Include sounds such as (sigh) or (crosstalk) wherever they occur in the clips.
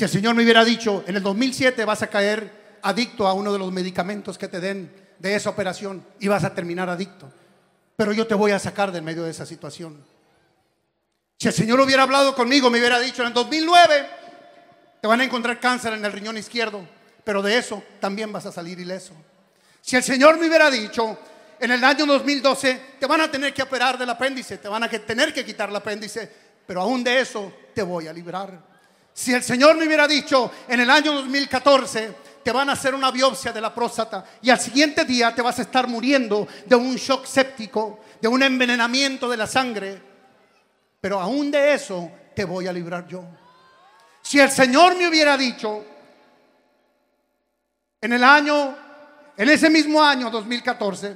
Si el Señor me hubiera dicho, en el 2007 vas a caer adicto a uno de los medicamentos que te den de esa operación y vas a terminar adicto. Pero yo te voy a sacar del medio de esa situación. Si el Señor hubiera hablado conmigo, me hubiera dicho, en el 2009 te van a encontrar cáncer en el riñón izquierdo, pero de eso también vas a salir ileso. Si el Señor me hubiera dicho, en el año 2012 te van a tener que operar del apéndice, te van a tener que quitar el apéndice, pero aún de eso te voy a librar. Si el Señor me hubiera dicho en el año 2014, te van a hacer una biopsia de la próstata y al siguiente día te vas a estar muriendo de un shock séptico, de un envenenamiento de la sangre, pero aún de eso te voy a librar yo. Si el Señor me hubiera dicho en el año, en ese mismo año 2014,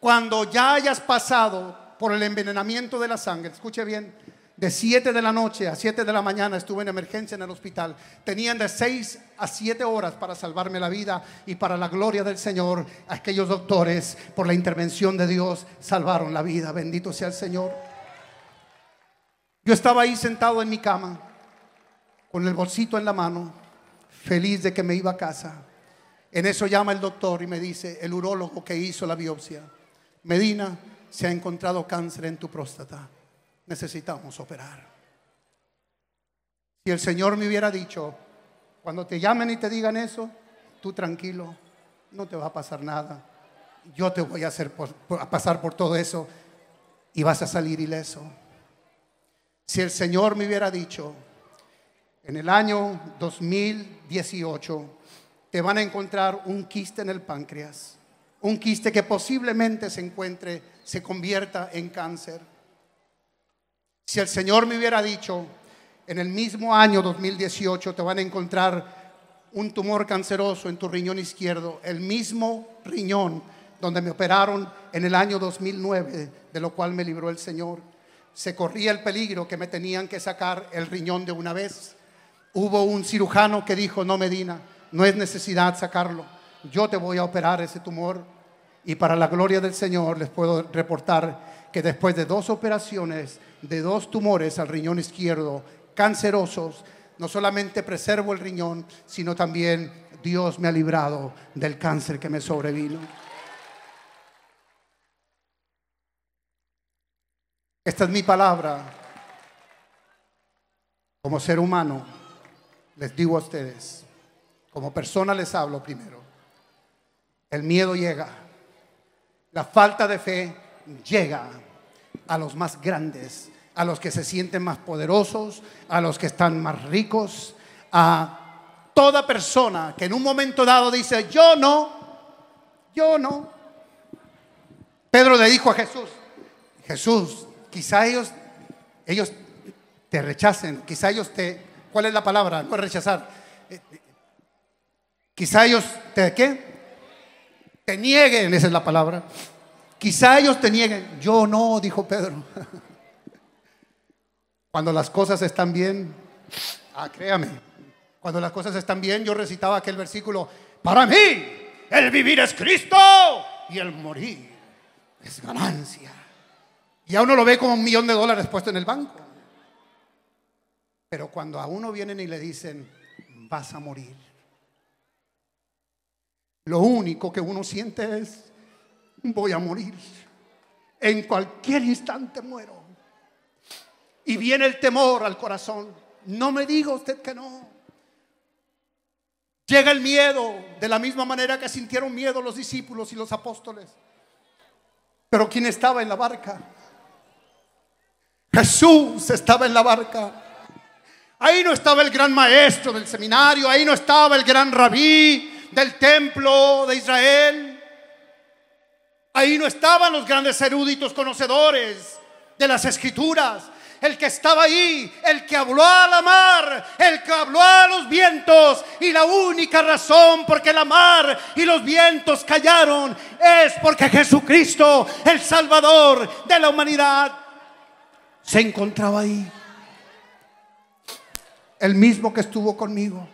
cuando ya hayas pasado por el envenenamiento de la sangre, escuche bien, de 7 de la noche a 7 de la mañana estuve en emergencia en el hospital. Tenían de 6 a 7 horas para salvarme la vida y para la gloria del Señor, aquellos doctores, por la intervención de Dios, salvaron la vida. Bendito sea el Señor. Yo estaba ahí sentado en mi cama, con el bolsito en la mano, feliz de que me iba a casa. En eso llama el doctor y me dice, el urólogo que hizo la biopsia, Medina, se ha encontrado cáncer en tu próstata necesitamos operar. Si el Señor me hubiera dicho, cuando te llamen y te digan eso, tú tranquilo, no te va a pasar nada. Yo te voy a, hacer pasar por todo eso y vas a salir ileso. Si el Señor me hubiera dicho, en el año 2018 te van a encontrar un quiste en el páncreas, un quiste que posiblemente se encuentre, se convierta en cáncer si el Señor me hubiera dicho, en el mismo año 2018 te van a encontrar un tumor canceroso en tu riñón izquierdo, el mismo riñón donde me operaron en el año 2009, de lo cual me libró el Señor. Se corría el peligro que me tenían que sacar el riñón de una vez. Hubo un cirujano que dijo, no Medina, no es necesidad sacarlo, yo te voy a operar ese tumor. Y para la gloria del Señor les puedo reportar que después de dos operaciones de dos tumores al riñón izquierdo cancerosos, no solamente preservo el riñón, sino también Dios me ha librado del cáncer que me sobrevino. Esta es mi palabra. Como ser humano, les digo a ustedes, como persona les hablo primero. El miedo llega, la falta de fe llega a los más grandes, a los que se sienten más poderosos, a los que están más ricos, a toda persona que en un momento dado dice, yo no, yo no. Pedro le dijo a Jesús, Jesús, quizá ellos, ellos te rechacen, quizá ellos te, ¿cuál es la palabra? No rechazar. Eh, quizá ellos te, ¿qué? Te nieguen, esa es la palabra. Quizá ellos te nieguen. Yo no, dijo Pedro. (laughs) Cuando las cosas están bien, ah, créame, cuando las cosas están bien, yo recitaba aquel versículo, para mí el vivir es Cristo y el morir es ganancia. Y a uno lo ve como un millón de dólares puesto en el banco. Pero cuando a uno vienen y le dicen, vas a morir, lo único que uno siente es, voy a morir. En cualquier instante muero. Y viene el temor al corazón. No me diga usted que no. Llega el miedo de la misma manera que sintieron miedo los discípulos y los apóstoles. Pero ¿quién estaba en la barca? Jesús estaba en la barca. Ahí no estaba el gran maestro del seminario, ahí no estaba el gran rabí del templo de Israel. Ahí no estaban los grandes eruditos conocedores de las escrituras. El que estaba ahí, el que habló a la mar, el que habló a los vientos. Y la única razón por que la mar y los vientos callaron es porque Jesucristo, el Salvador de la humanidad, se encontraba ahí. El mismo que estuvo conmigo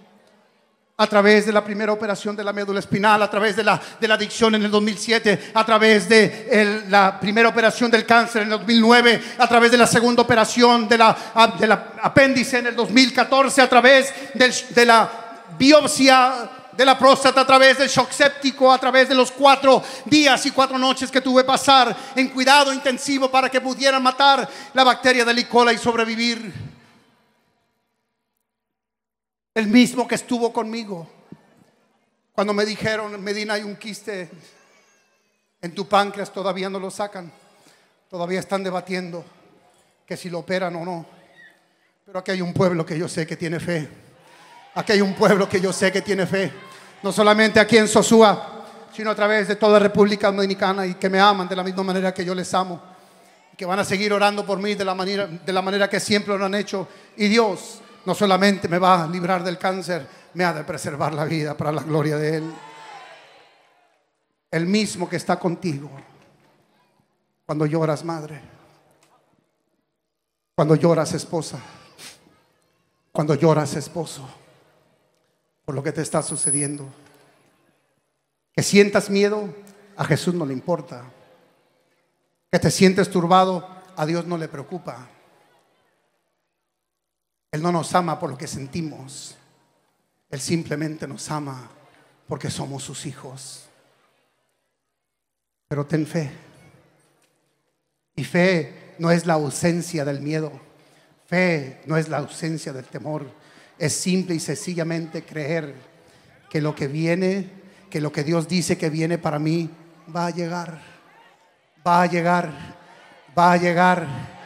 a través de la primera operación de la médula espinal, a través de la, de la adicción en el 2007, a través de la primera operación del cáncer en el 2009, a través de la segunda operación de la, apéndice en el 2014, a través de la biopsia de la próstata, a través del shock séptico, a través de los cuatro días y cuatro noches que tuve pasar en cuidado intensivo para que pudieran matar la bacteria de E. coli y sobrevivir. El mismo que estuvo conmigo. Cuando me dijeron, Medina, hay un quiste en tu páncreas, todavía no lo sacan. Todavía están debatiendo que si lo operan o no. Pero aquí hay un pueblo que yo sé que tiene fe. Aquí hay un pueblo que yo sé que tiene fe. No solamente aquí en Sosúa, sino a través de toda República Dominicana y que me aman de la misma manera que yo les amo. Que van a seguir orando por mí de la manera, de la manera que siempre lo han hecho. Y Dios no solamente me va a librar del cáncer, me ha de preservar la vida para la gloria de Él. El mismo que está contigo cuando lloras madre, cuando lloras esposa, cuando lloras esposo por lo que te está sucediendo. Que sientas miedo, a Jesús no le importa. Que te sientes turbado, a Dios no le preocupa. Él no nos ama por lo que sentimos. Él simplemente nos ama porque somos sus hijos. Pero ten fe. Y fe no es la ausencia del miedo. Fe no es la ausencia del temor. Es simple y sencillamente creer que lo que viene, que lo que Dios dice que viene para mí, va a llegar. Va a llegar. Va a llegar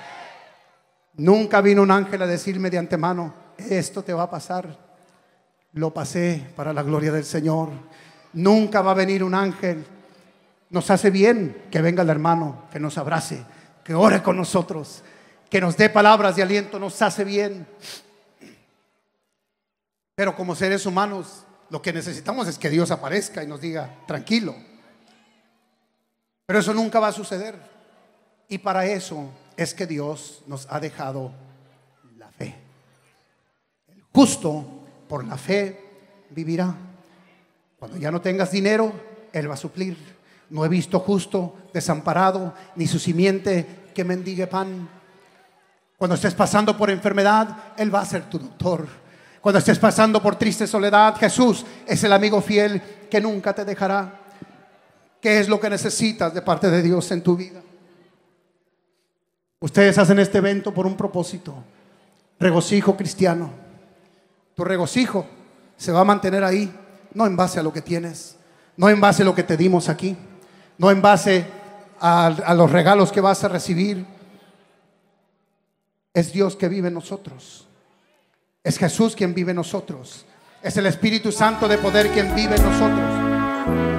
Nunca vino un ángel a decirme de antemano, esto te va a pasar. Lo pasé para la gloria del Señor. Nunca va a venir un ángel. Nos hace bien que venga el hermano, que nos abrace, que ore con nosotros, que nos dé palabras de aliento, nos hace bien. Pero como seres humanos, lo que necesitamos es que Dios aparezca y nos diga, tranquilo. Pero eso nunca va a suceder. Y para eso es que Dios nos ha dejado la fe. El justo por la fe vivirá. Cuando ya no tengas dinero, Él va a suplir. No he visto justo desamparado, ni su simiente que mendigue pan. Cuando estés pasando por enfermedad, Él va a ser tu doctor. Cuando estés pasando por triste soledad, Jesús es el amigo fiel que nunca te dejará. ¿Qué es lo que necesitas de parte de Dios en tu vida? Ustedes hacen este evento por un propósito, regocijo cristiano. Tu regocijo se va a mantener ahí, no en base a lo que tienes, no en base a lo que te dimos aquí, no en base a, los regalos que vas a recibir. Es Dios que vive en nosotros. Es Jesús quien vive en nosotros. Es el Espíritu Santo de poder quien vive en nosotros.